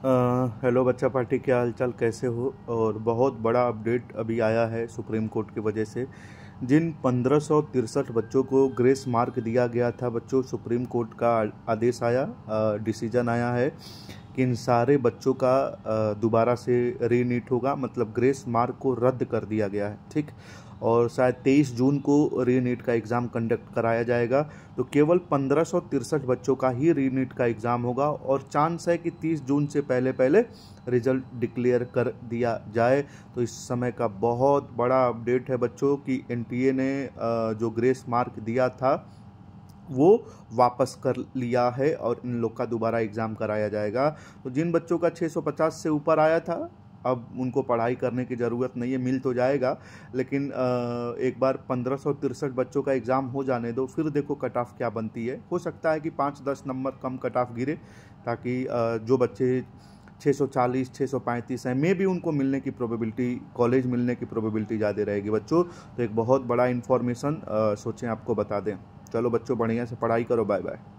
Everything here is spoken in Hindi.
हेलो बच्चा पार्टी क्या हालचाल कैसे हो और बहुत बड़ा अपडेट अभी आया है सुप्रीम कोर्ट की वजह से जिन पंद्रह बच्चों को ग्रेस मार्क दिया गया था बच्चों सुप्रीम कोर्ट का आदेश आया डिसीजन आया है कि इन सारे बच्चों का दोबारा से रीनीट होगा मतलब ग्रेस मार्क को रद्द कर दिया गया है ठीक और शायद तेईस जून को रीनीट का एग्ज़ाम कंडक्ट कराया जाएगा तो केवल पंद्रह सौ तिरसठ बच्चों का ही रीनीट का एग्ज़ाम होगा और चांस है कि तीस जून से पहले पहले रिजल्ट डिक्लेयर कर दिया जाए तो इस समय का बहुत बड़ा अपडेट है बच्चों कि एनटीए ने जो ग्रेस मार्क दिया था वो वापस कर लिया है और इन लोग का दोबारा एग्ज़ाम कराया जाएगा तो जिन बच्चों का 650 से ऊपर आया था अब उनको पढ़ाई करने की ज़रूरत नहीं है मिल तो जाएगा लेकिन एक बार पंद्रह सौ तिरसठ बच्चों का एग्ज़ाम हो जाने दो फिर देखो कट ऑफ क्या बनती है हो सकता है कि पाँच दस नंबर कम कट ऑफ गिरे ताकि जो बच्चे 640, 635 हैं मे भी उनको मिलने की प्रोबेबिलिटी कॉलेज मिलने की प्रोबेबिलिटी ज़्यादा रहेगी बच्चों तो एक बहुत बड़ा इन्फॉर्मेशन सोचें आपको बता दें चलो बच्चों बढ़िया से पढ़ाई करो बाय बाय